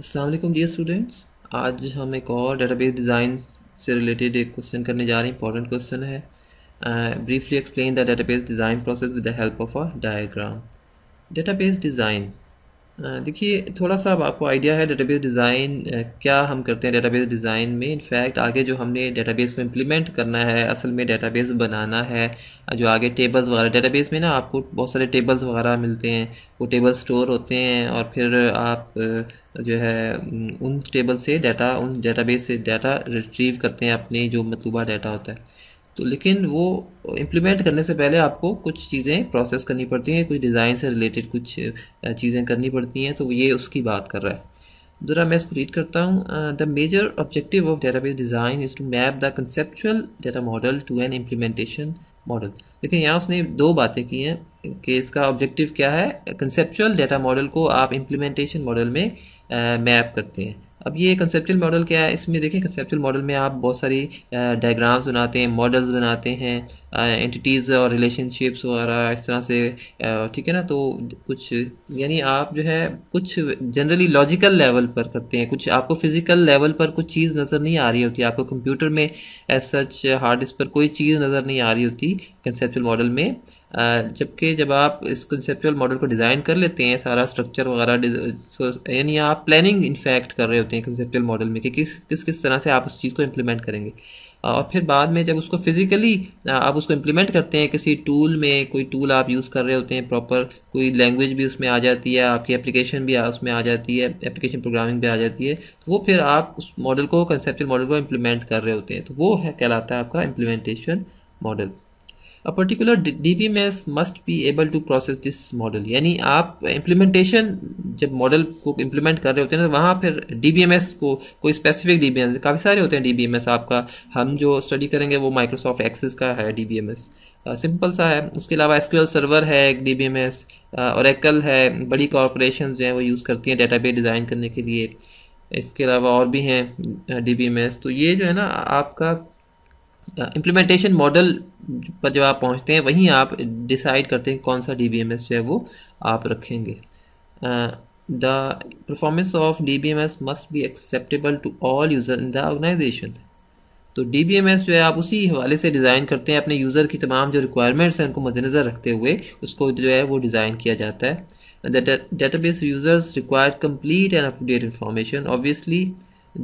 असलम जी students आज हम एक और डेटाबेस डिज़ाइन से रिलेटेड एक क्वेश्चन करने जा रहे हैं इंपॉर्टेंट क्वेश्चन है briefly explain the database design process with the help of a diagram database design देखिए थोड़ा सा अब आपको आइडिया है डेटाबेस डिज़ाइन क्या हम करते हैं डेटाबेस डिज़ाइन में इनफैक्ट आगे जो हमने डेटाबेस को इम्प्लीमेंट करना है असल में डेटाबेस बनाना है जो आगे टेबल्स वगैरह डेटाबेस में ना आपको बहुत सारे टेबल्स वगैरह मिलते हैं वो टेबल स्टोर होते हैं और फिर आप जो है उन टेबल से डाटा उन डेटाबेस से डाटा रिट्रीव करते हैं अपने जो मतलूबा डाटा होता है तो लेकिन वो इम्प्लीमेंट करने से पहले आपको कुछ चीज़ें प्रोसेस करनी पड़ती हैं कुछ डिज़ाइन से रिलेटेड कुछ चीज़ें करनी पड़ती हैं तो ये उसकी बात कर रहा है ज़रा मैं इसको रीड करता हूँ the major objective of database design is to map the conceptual data model to an implementation model देखिए यहाँ उसने दो बातें की हैं कि इसका ऑब्जेक्टिव क्या है कंसेप्चुअल डेटा मॉडल को आप इम्प्लीमेंटेशन मॉडल में मैप करते हैं अब ये कंसेप्चुअल मॉडल क्या है इसमें देखें कंसेप्चुअल मॉडल में आप बहुत सारी डायग्राम्स बनाते हैं मॉडल्स बनाते हैं एंटिटीज़ और रिलेशनशिप्स वगैरह इस तरह से ठीक है ना तो कुछ यानी आप जो है कुछ जनरली लॉजिकल लेवल पर करते हैं कुछ आपको फिज़िकल लेवल पर कुछ चीज़ नज़र नहीं आ रही होती आपको कंप्यूटर में एज सच हार्ड डिस्क पर कोई चीज़ नज़र नहीं आ रही होती कंसेप्चुअल मॉडल में जबकि जब आप इस कंसेप्चुअल मॉडल को डिज़ाइन कर लेते हैं सारा स्ट्रक्चर वगैरह यानी आप प्लानिंग इनफैक्ट कर रहे होते हैं कंसेप्चुअल मॉडल में कि किस किस किस तरह से आप उस चीज़ को इम्प्लीमेंट करेंगे और फिर बाद में जब उसको फिज़िकली आप उसको इम्प्लीमेंट करते हैं किसी टूल में कोई टूल आप यूज़ कर रहे होते हैं प्रॉपर कोई लैंग्वेज भी उसमें आ जाती है आपकी एप्लीकेशन भी उसमें आ जाती है एप्लीकेशन प्रोग्रामिंग भी आ जाती है तो वो फिर आप उस मॉडल को कंसेप्चुअल मॉडल को इम्प्लीमेंट कर रहे होते हैं तो वो है कहलाता है आपका implementation model a particular DBMS must be able to process this model यानी आप इम्प्लीमेंटेशन जब मॉडल को इम्प्लीमेंट कर रहे होते हैं ना तो वहाँ फिर एस को कोई स्पेसिफिक DBMS काफ़ी सारे होते हैं एस आपका हम जो स्टडी करेंगे वो माइक्रोसॉफ्ट एक्सेस का है एस सिंपल uh, सा है उसके अलावा एल सर्वर है एक डी बी एम एस और एक्ल है बड़ी कॉरपोरेशन जो हैं वो यूज़ करती हैं बेस डिज़ाइन करने के लिए इसके अलावा और भी हैं डी बी एम एस तो ये जो है ना आपका इम्प्लीमेंटेशन मॉडल पर जब आप पहुंचते हैं वहीं आप डिसाइड करते हैं कौन सा डी जो है वो आप रखेंगे the performance of D B M S must be acceptable to all user in the organisation तो डी बी एम एस जो है आप उसी हवाले से डिज़ाइन करते हैं अपने यूज़र की तमाम जो रिक्वायरमेंट्स हैं उनको मद्देनज़र रखते हुए उसको जो है वो डिज़ाइन किया जाता है database users require complete and up to information information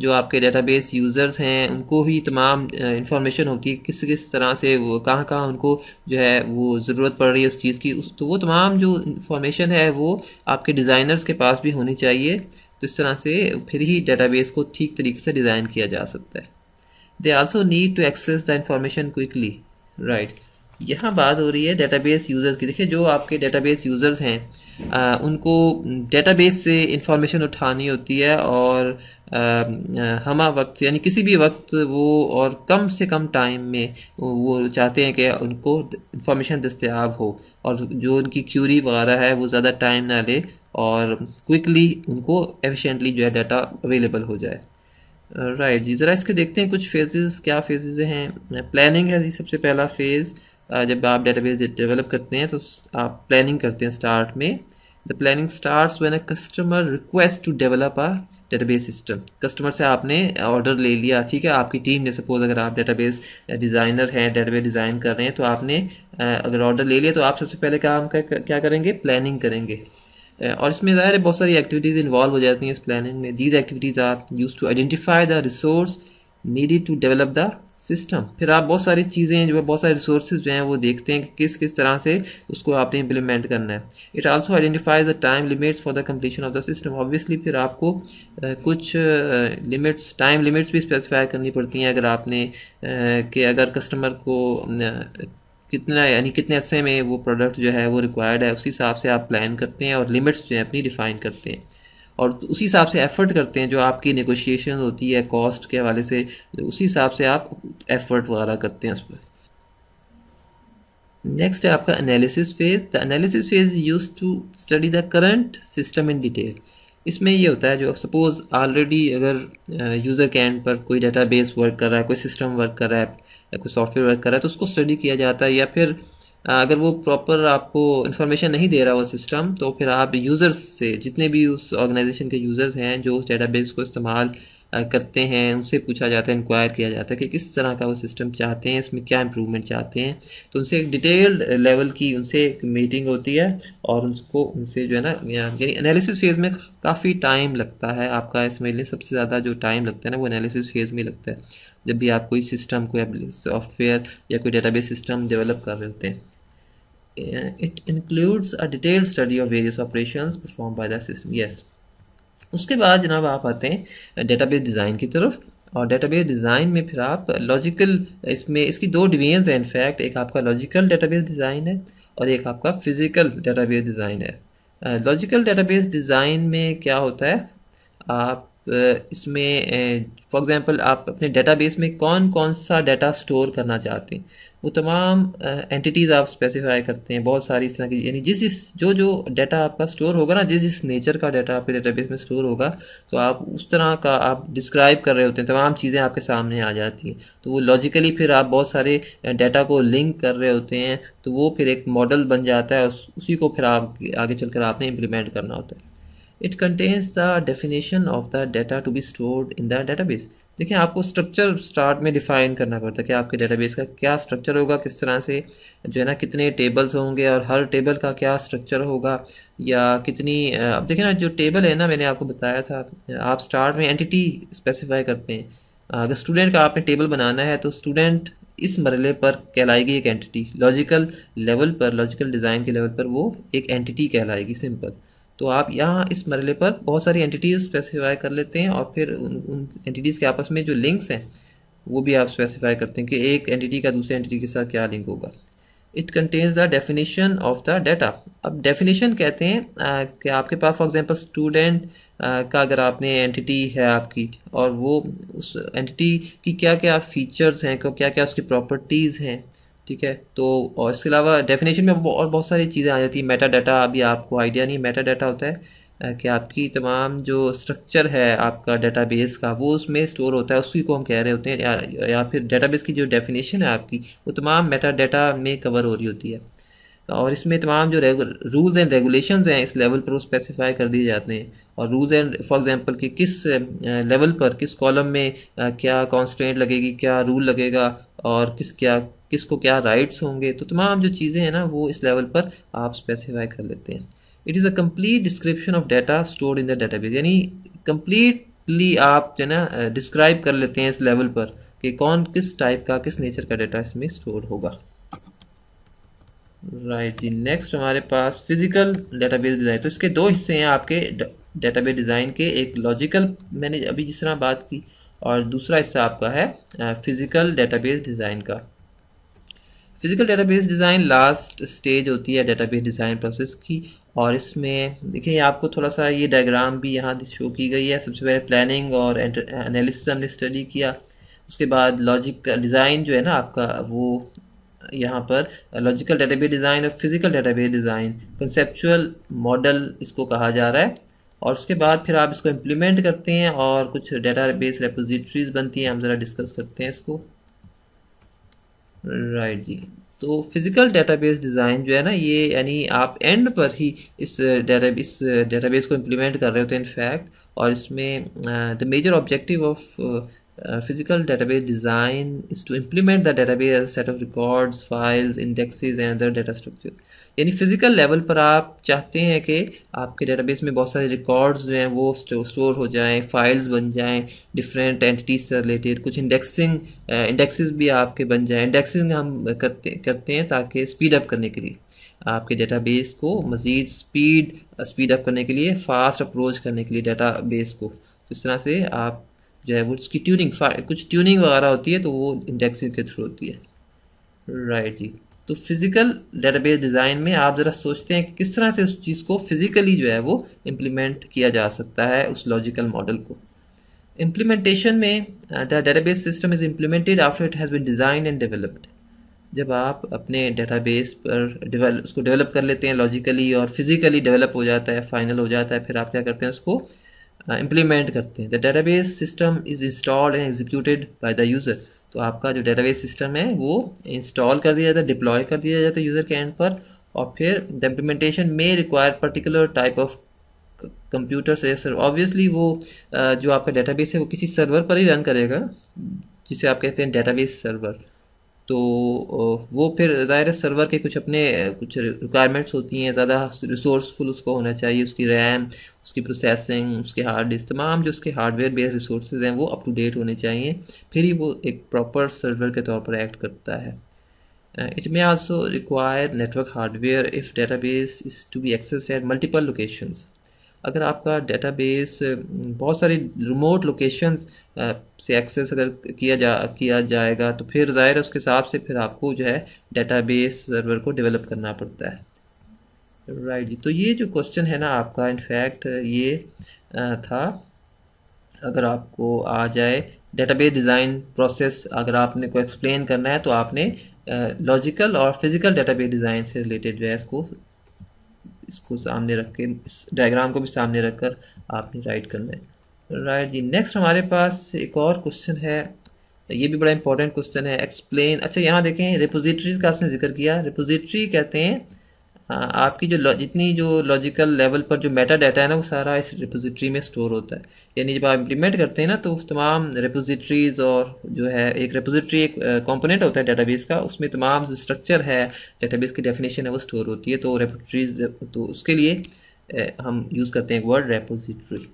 जो आपके डेटाबेस यूज़र्स हैं उनको भी तमाम इन्फॉर्मेशन होती है किस किस तरह से वो कहाँ कहाँ उनको जो है वो ज़रूरत पड़ रही है उस चीज़ की उस तो वो तमाम जो इंफॉर्मेशन है वो आपके डिज़ाइनर्स के पास भी होनी चाहिए तो इस तरह से फिर ही डेटाबेस को ठीक तरीके से डिज़ाइन किया जा सकता है they also need to access the information quickly right यहाँ बात हो रही है डेटाबेस यूज़र्स की देखिए जो आपके डेटाबेस यूज़र्स हैं आ, उनको डेटाबेस से इंफॉर्मेशन उठानी होती है और हम वक्त यानी किसी भी वक्त वो और कम से कम टाइम में वो चाहते हैं कि उनको इंफॉर्मेशन दस्तियाब हो और जो उनकी क्यूरी वगैरह है वो ज़्यादा टाइम ना ले और क्विकली उनको एफिशेंटली जो है डाटा अवेलेबल हो जाए राइट जी ज़रा इसके देखते हैं कुछ फेजेस क्या फेजेस हैं प्लानिंग है जी सबसे पहला फेज़ जब आप डेटाबेस डेवलप करते हैं तो आप प्लानिंग करते हैं स्टार्ट में the planning start when a customer request to develop a database system customer से आपने ऑर्डर ले लिया ठीक है आपकी टीम ने सपोज अगर आप डेटाबेस डिज़ाइनर हैं डेटाबेस डिज़ाइन कर रहे हैं तो आपने अगर ऑर्डर ले लिया तो आप सबसे पहले काम क्या करेंगे प्लानिंग करेंगे और इसमें ज़ाहिर है बहुत सारी एक्टिविटीज़ इन्वॉल्व हो जाती हैं इस प्लानिंग में these activities are use to identify the resource needed to develop the system फिर आप बहुत सारी चीज़ें जो है बहुत सारे रिसोर्स जो हैं वो देखते हैं कि किस किस तरह से उसको आपने इम्प्लीमेंट करना है it also identifies the time limits for the completion of the system obviously फिर आपको कुछ लिमिट्स टाइम लिमिट्स भी स्पेसिफाई करनी पड़ती हैं अगर आपने कि अगर कस्टमर को कितना यानी कितने अरसे में वो प्रोडक्ट जो है वो रिक्वायर्ड है उसी हिसाब से आप प्लान करते हैं और लिमिट्स जो है अपनी डिफ़ाइन करते हैं और उसी हिसाब से एफर्ट करते हैं जो आपकी नेगोशिएशन होती है कॉस्ट के हवाले से उसी हिसाब से आप एफर्ट वगैरह करते हैं उस पर नेक्स्ट है आपका analysis phase the analysis phase use to study the current system in detail इसमें ये होता है जो सपोज ऑलरेडी अगर यूज़र के एंड पर कोई बेस वर्क कर रहा है कोई सिस्टम वर्क कर रहा है या कोई सॉफ्टवेयर वर्क कर रहा है तो उसको स्टडी किया जाता है या फिर अगर वो प्रॉपर आपको इन्फॉर्मेशन नहीं दे रहा वो सिस्टम तो फिर आप यूज़र्स से जितने भी उस ऑर्गेनाइजेशन के यूज़र्स हैं जो उस डेटाबेस को इस्तेमाल करते हैं उनसे पूछा जाता है इंक्वायर किया जाता है कि किस तरह का वो सिस्टम चाहते हैं इसमें क्या इम्प्रूवमेंट चाहते हैं तो उनसे एक डिटेल्ड लेवल की उनसे एक मीटिंग होती है और उनको उनसे जो है ना यानी एनालिसिस फेज़ में काफ़ी टाइम लगता है आपका इसमें लिए सबसे ज़्यादा जो टाइम लगता है ना वो एनालिसिस फेज़ में लगता है जब भी आप कोई सिस्टम कोई सॉफ्टवेयर या कोई डेटाबेस सिस्टम डेवलप कर रहे होते हैं Uh, it includes a detailed study of various operations performed by the system yes उसके बाद जनाब आप आते हैं डेटाबेस uh, डिज़ाइन की तरफ और डेटाबेस डिज़ाइन में फिर आप लॉजिकल इसमें इसकी दो डिवीजन हैं इनफैक्ट एक आपका लॉजिकल डेटाबेस डिज़ाइन है और एक आपका फिज़िकल डेटाबेस डिज़ाइन है लॉजिकल डेटाबेस डिज़ाइन में क्या होता है आप uh, इसमें फॉर एग्ज़ाम्पल आप अपने डेटाबेस में कौन कौन सा डेटा स्टोर करना चाहते हैं वो तमाम एंटिटीज़ आप स्पेसिफाई करते हैं बहुत सारी इस तरह की यानी जिस जिस जो जो डाटा आपका स्टोर होगा ना जिस जिस नेचर का डाटा आपके डेटाबेस में स्टोर होगा तो आप उस तरह का आप डिस्क्राइब कर रहे होते हैं तमाम चीज़ें आपके सामने आ जाती हैं तो वो लॉजिकली फिर आप बहुत सारे डाटा को लिंक कर रहे होते हैं तो वो फिर एक मॉडल बन जाता है उस, उसी को फिर आप आगे चल कर आपने इम्प्लीमेंट करना होता है it contains the definition of the data to be stored in the database देखिए आपको स्ट्रक्चर स्टार्ट में डिफाइन करना पड़ता है कि आपके डेटाबेस का क्या स्ट्रक्चर होगा किस तरह से जो है ना कितने टेबल्स होंगे और हर टेबल का क्या स्ट्रक्चर होगा या कितनी अब देखिए ना जो टेबल है ना मैंने आपको बताया था आप स्टार्ट में एंटिटी स्पेसिफाई करते हैं अगर स्टूडेंट का आपने टेबल बनाना है तो स्टूडेंट इस मरले पर कहलाएगी एक एंटिटी लॉजिकल लेवल पर लॉजिकल डिज़ाइन के लेवल पर वो एक एंटिटी कहलाएगी सिंपल तो आप यहाँ इस मरले पर बहुत सारी एंटिटीज़ स्पेसिफाई कर लेते हैं और फिर उन उन एंटिटीज़ के आपस में जो लिंक्स हैं वो भी आप स्पेसिफाई करते हैं कि एक एंटिटी का दूसरे एंटिटी के साथ क्या लिंक होगा it contains the definition of the data अब डेफिनेशन कहते हैं आ, कि आपके पास फॉर एग्जांपल स्टूडेंट का अगर आपने एंटिटी है आपकी और वो उस एंटिटी की क्या क्या फीचर्स हैं क्या क्या उसकी प्रॉपर्टीज़ हैं ठीक है तो और इसके अलावा डेफिनेशन में और बहुत सारी चीज़ें आ जाती हैं मेटा डाटा अभी आपको आइडिया नहीं मेटा डाटा होता है कि आपकी तमाम जो स्ट्रक्चर है आपका डेटाबेस का वो उसमें स्टोर होता है उसी को हम कह रहे होते हैं या, या फिर डेटाबेस की जो डेफिनेशन है आपकी वो तमाम मेटा डाटा में कवर हो रही होती है और इसमें तमाम जो रूल्स एंड रेगुलेशन हैं इस लेवल पर वो स्पेसिफाई कर दिए जाते हैं और रूल्स एंड फॉर एग्जांपल कि किस लेवल पर किस कॉलम में क्या कॉन्स्टेंट लगेगी क्या रूल लगेगा और किस क्या किसको क्या राइट्स होंगे तो तमाम जो चीज़ें हैं ना वो इस लेवल पर आप स्पेसिफाई कर लेते हैं it is a complete description of data store in the database यानी कम्प्लीटली आप जो है ना डिस्क्राइब कर लेते हैं इस लेवल पर कि कौन किस टाइप का किस नेचर का डाटा इसमें स्टोर होगा राइट जी नेक्स्ट हमारे पास फिजिकल डेटाबेस डिज़ाइन तो इसके दो हिस्से हैं आपके डेटाबेस डिज़ाइन के एक लॉजिकल मैंने अभी जिस तरह बात की और दूसरा हिस्सा आपका है फिज़िकल डेटाबेस डिज़ाइन का physical database design last stage होती है डेटाबेस डिज़ाइन प्रोसेस की और इसमें देखिए आपको थोड़ा सा ये डायग्राम भी यहाँ शो की गई है सबसे पहले प्लानिंग और एनालिसिस हमने स्टडी किया उसके बाद लॉजिक डिज़ाइन जो है ना आपका वो यहाँ पर लॉजिकल डेटाबेस डिज़ाइन और physical database design conceptual model इसको कहा जा रहा है और उसके बाद फिर आप इसको इम्प्लीमेंट करते हैं और कुछ डेटाबेस रेपोजिट्रीज बनती हैं हम ज़रा डिस्कस करते हैं इसको राइट right जी तो फिज़िकल बेस डिज़ाइन जो है ना ये यानी आप एंड पर ही इस डेटा uh, इस डेटाबेस uh, को इम्प्लीमेंट कर रहे होते हैं इनफैक्ट और इसमें the major objective of physical base design is to implement the base set of records files indexes and other data structures यानी फिज़िकल लेवल पर आप चाहते हैं कि आपके डेटाबेस में बहुत सारे रिकॉर्ड्स जो हैं वो स्टोर हो जाएं फाइल्स बन जाएं डिफरेंट एंटिटीज से रिलेटेड कुछ इंडेक्सिंग इंडेक्सेस भी आपके बन जाएं इंडेक्सिंग हम करते करते हैं ताकि स्पीड अप करने के लिए आपके डेटाबेस को मज़ीद स्पीड स्पीड अप करने के लिए फास्ट अप्रोच करने के लिए डेटाबेस को तो इस तरह से आप जो है वो उसकी ट्यूनिंग कुछ ट्यूनिंग वगैरह होती है तो वो इंडेक्सिंग के थ्रू होती है राइट जी तो फिजिकल डेटाबेस डिज़ाइन में आप ज़रा सोचते हैं कि किस तरह से उस चीज़ को फिजिकली जो है वो इम्प्लीमेंट किया जा सकता है उस लॉजिकल मॉडल को इम्प्लीमेंटेशन में the database system is implemented after it has been designed and developed जब आप अपने डेटाबेस पर डिवेलप उसको डेवलप कर लेते हैं लॉजिकली और फिजिकली डेवलप हो जाता है फाइनल हो जाता है फिर आप क्या करते हैं उसको इम्प्लीमेंट uh, करते हैं the database system is installed and executed by the user तो आपका जो डेटाबेस सिस्टम है वो इंस्टॉल कर दिया जाता है डिप्लॉय कर दिया जाता है यूज़र के एंड पर और फिर द इम्प्लीमेंटेशन में require particular type of computer से सर ऑब्वियसली वो जो आपका डेटाबेस है वो किसी सर्वर पर ही रन करेगा जिसे आप कहते हैं डेटाबेस सर्वर तो वो फिर ज़ाहिर सर्वर के कुछ अपने कुछ रिक्वायरमेंट्स होती हैं ज़्यादा रिसोर्सफुल उसको होना चाहिए उसकी रैम उसकी प्रोसेसिंग उसके हार्ड डिस्क तमाम जो उसके हार्डवेयर बेस्ड रिसोर्स हैं वो अप टू डेट होने चाहिए फिर ही वो एक प्रॉपर सर्वर के तौर पर एक्ट करता है it may also require network hardware if database is to be access at multiple locations अगर आपका डेटाबेस uh, बहुत सारी रिमोट लोकेशंस से एक्सेस अगर किया जा किया जाएगा तो फिर ज़ाहिर है उसके हिसाब से फिर आपको जो है डेटाबेस सर्वर को डेवलप करना पड़ता है राइट जी तो ये जो क्वेश्चन है ना आपका इनफैक्ट ये था अगर आपको आ जाए डेटाबेस डिज़ाइन प्रोसेस अगर आपने को एक्सप्लेन करना है तो आपने लॉजिकल और फिजिकल डेटाबेस डिज़ाइन से रिलेटेड जो है इसको इसको सामने रख के इस डायग्राम को भी सामने रख कर आपने राइट करना है राइट जी नेक्स्ट हमारे पास एक और क्वेश्चन है ये भी बड़ा इंपॉर्टेंट क्वेश्चन है एक्सप्लेन अच्छा यहाँ देखें रिपोजिटरीज का उसने जिक्र किया रिपोजिटरी कहते हैं हाँ, आपकी जो जितनी जो लॉजिकल लेवल पर जो मेटा डाटा है ना वो सारा इस रिपोजिटरी में स्टोर होता है यानी जब आप इम्प्लीमेंट करते हैं ना तो तमाम रिपोजिटरीज और जो है एक रिपोजिटरी एक कंपोनेंट होता है डेटाबेस का उसमें तमाम जो स्ट्रक्चर है डेटाबेस की डेफिनेशन है वो स्टोर होती है तो रेपोजिटरीज तो उसके लिए हम यूज़ करते हैं वर्ड रेपोजिटरी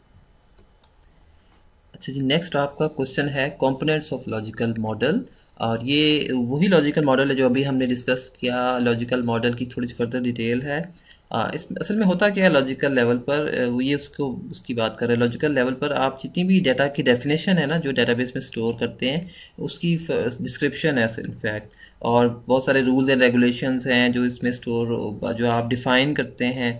अच्छा जी नेक्स्ट आपका क्वेश्चन है कॉम्पोनेंट्स ऑफ लॉजिकल मॉडल और ये वही लॉजिकल मॉडल है जो अभी हमने डिस्कस किया लॉजिकल मॉडल की थोड़ी सी फर्दर डिटेल है इस असल में होता क्या है लॉजिकल लेवल पर वो ये उसको उसकी बात कर रहे हैं लॉजिकल लेवल पर आप जितनी भी डाटा की डेफिनेशन है ना जो डेटाबेस में स्टोर करते हैं उसकी डिस्क्रिप्शन है इनफैक्ट और बहुत सारे रूल्स एंड रेगुलेशंस हैं जो इसमें स्टोर जो आप डिफ़ाइन करते हैं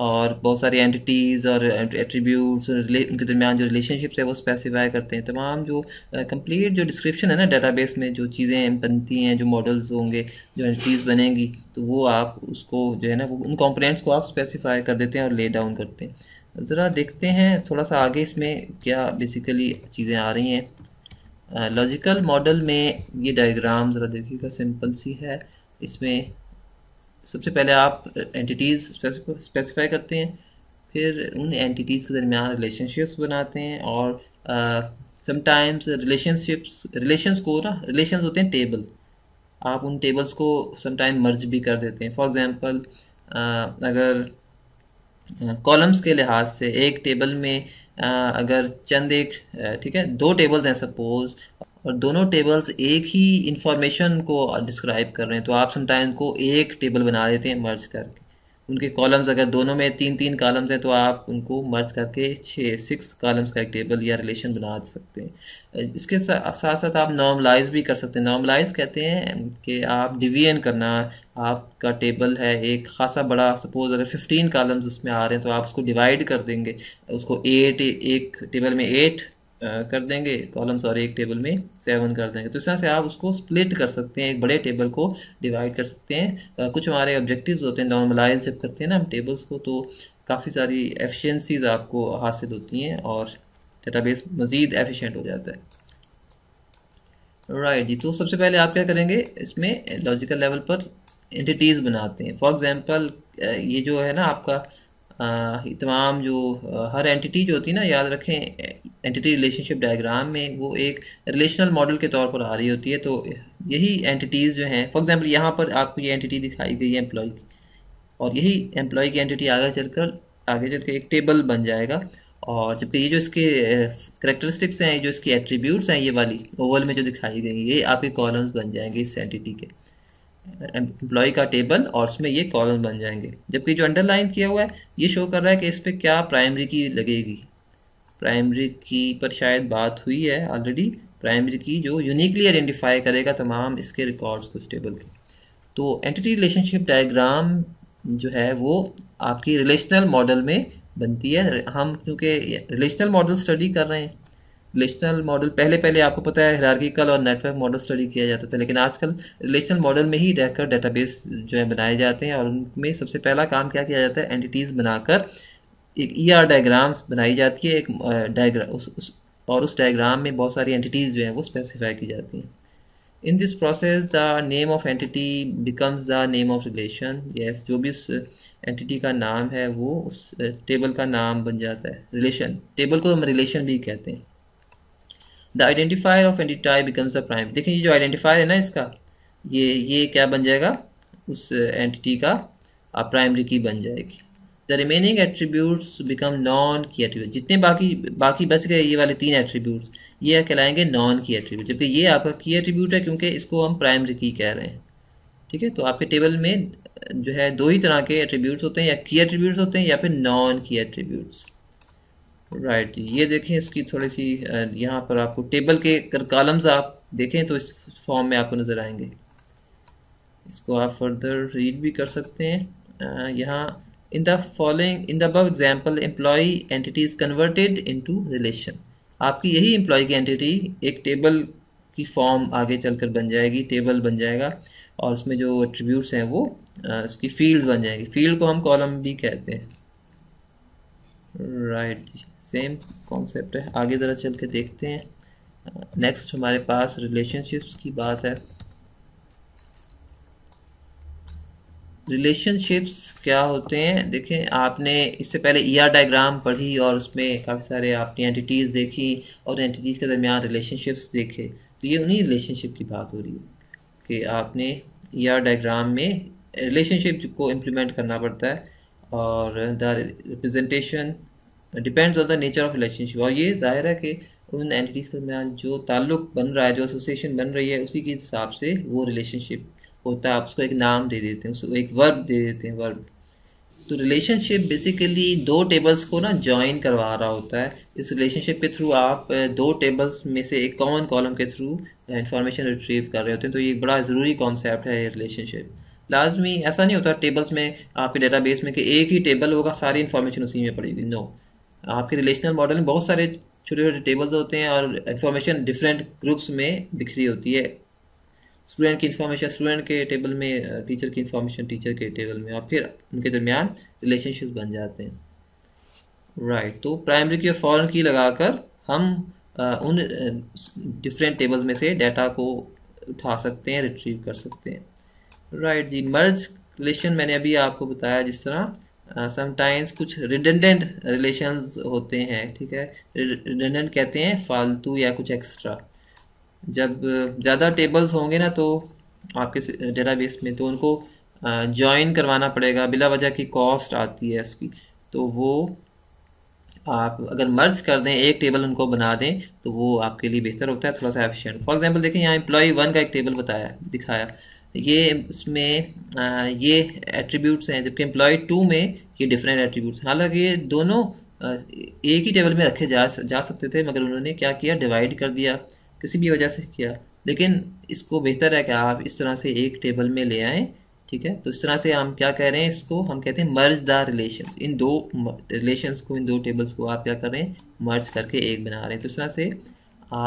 और बहुत सारी एंटिटीज़ और एट्रीब्यूट्स उनके दरमियान जो रिलेशनशिप्स है वो स्पेसिफाई करते हैं तमाम जो कंप्लीट जो डिस्क्रिप्शन है ना डेटाबेस में जो चीज़ें बनती हैं जो मॉडल्स होंगे जो एंटिटीज़ बनेंगी तो वो आप उसको जो है ना वो उन कॉम्पोनेंट्स को आप स्पेसिफाई कर देते हैं और ले डाउन करते हैं ज़रा देखते हैं थोड़ा सा आगे इसमें क्या बेसिकली चीज़ें आ रही हैं लॉजिकल मॉडल में ये डायग्राम ज़रा देखिएगा सिंपल सी है इसमें सबसे पहले आप एंटिटीज़ स्पेसिफाई करते हैं फिर उन एंटिटीज़ के दरमियान रिलेशनशिप्स बनाते हैं और समटाइम्स रिलेशनशिप्स रिलेशंस को ना रिलेशंस होते हैं टेबल आप उन टेबल्स को समटाइम मर्ज भी कर देते हैं फॉर एग्ज़ाम्पल अगर कॉलम्स के लिहाज से एक टेबल में अगर चंद एक ठीक है दो टेबल्स हैं सपोज़ और दोनों टेबल्स एक ही इंफॉर्मेशन को डिस्क्राइब कर रहे हैं तो आप समटाइम को एक टेबल बना देते हैं मर्ज करके उनके कॉलम्स अगर दोनों में तीन तीन कॉलम्स हैं तो आप उनको मर्ज करके छः सिक्स कॉलम्स का एक टेबल या रिलेशन बना सकते हैं इसके साथ साथ आप नॉर्मलाइज भी कर सकते हैं नॉर्मलाइज कहते हैं कि आप डिवीजन करना आपका टेबल है एक खासा बड़ा सपोज अगर फिफ्टीन कॉलम्स उसमें आ रहे हैं तो आप उसको डिवाइड कर देंगे उसको एट एक टेबल में एट कर देंगे कॉलम्स और एक टेबल में सेवन कर देंगे तो इस तरह से आप उसको स्प्लिट कर सकते हैं एक बड़े टेबल को डिवाइड कर सकते हैं कुछ हमारे ऑब्जेक्टिव्स होते हैं नॉर्मलाइज जब करते हैं ना हम टेबल्स को तो काफ़ी सारी एफिशिएंसीज आपको हासिल होती हैं और डेटाबेस मज़ीद एफिशिएंट हो जाता है राइट right, जी तो सबसे पहले आप क्या करेंगे इसमें लॉजिकल लेवल पर एंटिटीज़ बनाते हैं फॉर एग्ज़ाम्पल ये जो है ना आपका तमाम जो हर एंटिटी जो होती है ना याद रखें एंटिटी रिलेशनशिप डायग्राम में वो एक रिलेशनल मॉडल के तौर पर आ रही होती है तो यही एंटिटीज़ जो हैं फॉर एग्जांपल यहाँ पर आपको ये एंटिटी दिखाई गई है एम्प्लॉय की और यही एम्प्लॉय की एंटिटी आगे चलकर आगे चल कर एक टेबल बन जाएगा और जबकि ये जो इसके करेक्टरिस्टिक्स हैं जो इसकी एट्रीब्यूट्स हैं ये वाली ओवल में जो दिखाई गई ये आपके कॉलम्स बन जाएंगे इस एंटिटी के एम्प्लॉय का टेबल और उसमें ये कॉलम बन जाएंगे जबकि जो अंडरलाइन किया हुआ है ये शो कर रहा है कि इस पर क्या प्राइमरी की लगेगी प्राइमरी की पर शायद बात हुई है ऑलरेडी प्राइमरी की जो यूनिकली आइडेंटिफाई करेगा तमाम इसके रिकॉर्ड्स को स्टेबल के तो एंटिटी रिलेशनशिप डायग्राम जो है वो आपकी रिलेशनल मॉडल में बनती है हम क्योंकि रिलेशनल मॉडल स्टडी कर रहे हैं रिलेशनल मॉडल पहले पहले आपको पता है हिरार्किकल और नेटवर्क मॉडल स्टडी किया जाता था लेकिन आजकल रिलेशनल मॉडल में ही रहकर डेटाबेस जो है बनाए जाते हैं और उनमें सबसे पहला काम क्या किया जाता है एंटिटीज़ बनाकर एक ई आर डायग्राम्स बनाई जाती है एक डायग्राम उस, उस और उस डायग्राम में बहुत सारी एंटिटीज़ जो हैं वो स्पेसिफाई की जाती हैं in this process the name of entity becomes the name of relation yes जो भी उस एंटिटी का नाम है वो उस टेबल का नाम बन जाता है रिलेशन टेबल को हम रिलेशन भी कहते हैं the identifier of entity becomes the prime देखें ये जो आइडेंटिफायर है ना इसका ये ये क्या बन जाएगा उस एंटिटी का प्राइमरी की बन जाएगी the remaining attributes become non key attribute जितने बाकी बाकी बच गए ये वाले तीन एट्रीब्यूट्स ये कहलाएंगे नॉन की एट्रीब्यूट जबकि ये आपका की एट्रीब्यूट है क्योंकि इसको हम प्राइमरी की कह रहे हैं ठीक है तो आपके टेबल में जो है दो ही तरह के एट्रीब्यूट्स होते हैं या की एट्रीब्यूट्स होते हैं या फिर नॉन की एट्रीब्यूट्स राइट ये देखें इसकी थोड़ी सी यहाँ पर आपको टेबल के अगर कॉलम्स आप देखें तो इस फॉर्म में आपको नज़र आएंगे इसको आप फर्दर रीड भी कर सकते हैं यहाँ the following in the the example employee entity is converted into relation आपकी यही एम्प्लॉय की एंटिटी एक टेबल की फॉर्म आगे चलकर बन जाएगी टेबल बन जाएगा और उसमें जो एट्रीब्यूट्स हैं वो उसकी फील्ड्स बन जाएगी फील्ड को हम कॉलम भी कहते हैं राइट जी सेम कॉन्सेप्ट है आगे ज़रा चल के देखते हैं नेक्स्ट हमारे पास रिलेशनशिप्स की बात है रिलेशनशिप्स क्या होते हैं देखें आपने इससे पहले ई आर डायग्राम पढ़ी और उसमें काफ़ी सारे आपने एंटिटीज़ देखी और एंटिटीज़ के दरमियान रिलेशनशिप्स देखे तो ये उन्हीं रिलेशनशिप की बात हो रही है कि आपने ई आर डायग्राम में रिलेशनशिप को इम्प्लीमेंट करना पड़ता है और the representation depends on the nature of relationship और ये जाहिर है कि उन एंटिटीज़ के दरमियान जो ताल्लुक बन रहा है जो एसोसिएशन बन रही है उसी के हिसाब से वो रिलेशनशिप होता है आप उसको एक नाम दे देते हैं उसको एक वर्ब दे देते हैं वर्ब तो रिलेशनशिप बेसिकली दो टेबल्स को ना ज्वाइन करवा रहा होता है इस रिलेशनशिप के थ्रू आप दो टेबल्स में से एक कॉमन कॉलम के थ्रू इंफॉर्मेशन रिट्रीव कर रहे होते हैं तो ये बड़ा ज़रूरी कॉन्सेप्ट है ये रिलेशनशिप लाजमी ऐसा नहीं होता टेबल्स में आपके बेस में कि एक ही टेबल होगा सारी इन्फॉर्मेशन उसी में पड़ेगी नो आपके रिलेशनल मॉडल में बहुत सारे छोटे छोटे टेबल्स होते हैं और इन्फॉर्मेशन डिफरेंट ग्रुप्स में बिखरी होती है स्टूडेंट की इन्फॉर्मेशन स्टूडेंट के टेबल में टीचर uh, की इन्फॉर्मेशन टीचर के टेबल में और फिर उनके दरमियान रिलेशनशिप बन जाते हैं राइट right, तो प्राइमरी की और फॉरन की लगाकर हम आ, uh, उन डिफरेंट uh, टेबल्स में से डाटा को उठा सकते हैं रिट्रीव कर सकते हैं राइट right, जी मर्ज रिलेशन मैंने अभी आपको बताया जिस तरह समटाइम्स कुछ रिडेंडेंट रिलेशन होते हैं ठीक है रिडेंडेंट कहते हैं फालतू या कुछ एक्स्ट्रा जब ज़्यादा टेबल्स होंगे ना तो आपके डेटाबेस में तो उनको ज्वाइन करवाना पड़ेगा बिला वजह की कॉस्ट आती है उसकी तो वो आप अगर मर्ज कर दें एक टेबल उनको बना दें तो वो आपके लिए बेहतर होता है थोड़ा सा एफिशिएंट फॉर एग्जांपल देखें यहाँ एम्प्लॉय वन का एक टेबल बताया दिखाया ये इसमें ये एट्रीब्यूट्स हैं जबकि एम्प्लॉय टू में ये डिफरेंट एट्रीब्यूट्स हालांकि ये दोनों एक ही टेबल में रखे जा जा सकते थे मगर उन्होंने क्या किया डिवाइड कर दिया किसी भी वजह से किया लेकिन इसको बेहतर है कि आप इस तरह से एक टेबल में ले आएँ ठीक है तो इस तरह से हम क्या कह रहे हैं इसको हम कहते हैं मर्ज द रिलेशन इन दो रिलेशन को इन दो टेबल्स को आप क्या कर रहे हैं मर्ज करके एक बना रहे हैं तो इस तरह से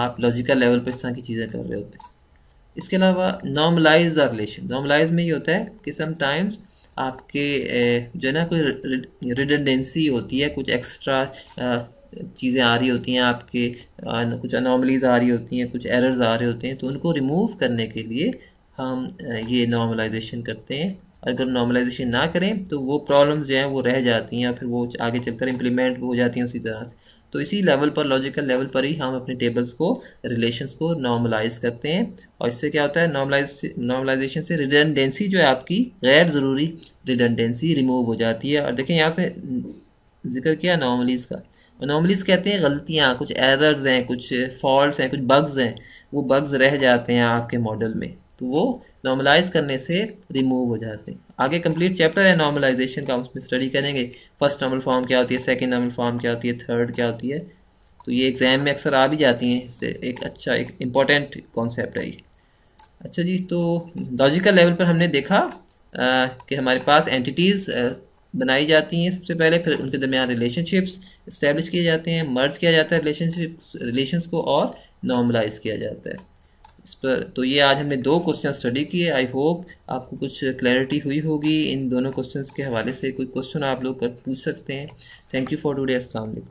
आप लॉजिकल लेवल पर इस तरह की चीज़ें कर रहे होते हैं इसके अलावा नॉर्मलाइज द रिलेशन नॉर्मलाइज में ये होता है कि समटाइम्स आपके जो है ना कोई रिडेंडेंसी होती है कुछ एक्स्ट्रा चीज़ें आ रही होती हैं आपके कुछ अनॉमलीज आ रही होती हैं कुछ एरर्स आ रहे होते हैं तो उनको रिमूव करने के लिए हम ये नॉर्मलाइजेशन करते हैं अगर नॉर्मलाइजेशन ना करें तो वो प्रॉब्लम्स जो हैं वो रह जाती हैं फिर वो आगे चलकर इम्प्लीमेंट हो जाती हैं उसी तरह से तो इसी लेवल पर लॉजिकल लेवल पर ही हम अपने टेबल्स को रिलेशंस को नॉर्मलाइज करते हैं और इससे क्या होता है नॉर्मलाइज नॉर्मलाइजेशन से रिडेंडेंसी जो है आपकी गैर ज़रूरी रिडेंडेंसी रिमूव हो जाती है और देखें यहाँ से जिक्र किया नॉर्मलीज़ का अनोमलीस कहते हैं गलतियाँ कुछ एरर्स हैं कुछ फॉल्ट हैं कुछ बग्स हैं वो बग्स रह जाते हैं आपके मॉडल में तो वो नॉर्मलाइज करने से रिमूव हो जाते हैं आगे कंप्लीट चैप्टर है नॉर्मलाइजेशन का हम उसमें स्टडी करेंगे फर्स्ट नॉर्मल फॉर्म क्या होती है सेकंड नॉर्मल फॉर्म क्या होती है थर्ड क्या होती है तो ये एग्ज़ाम में अक्सर आ भी जाती हैं इससे एक अच्छा एक इम्पॉर्टेंट कॉन्सेप्ट है ये अच्छा जी तो लॉजिकल लेवल पर हमने देखा आ, कि हमारे पास एंटिटीज़ बनाई जाती हैं सबसे पहले फिर उनके दरमियान रिलेशनशिप्स इस्टेब्लिश किए जाते हैं मर्ज किया जाता है रिलेशनशिप्स रिलेशंस को और नॉर्मलाइज किया जाता है इस पर तो ये आज हमने दो क्वेश्चन स्टडी किए आई होप आपको कुछ क्लैरिटी हुई होगी इन दोनों क्वेश्चंस के हवाले से कोई क्वेश्चन आप लोग कर पूछ सकते हैं थैंक यू फॉर टुडे असल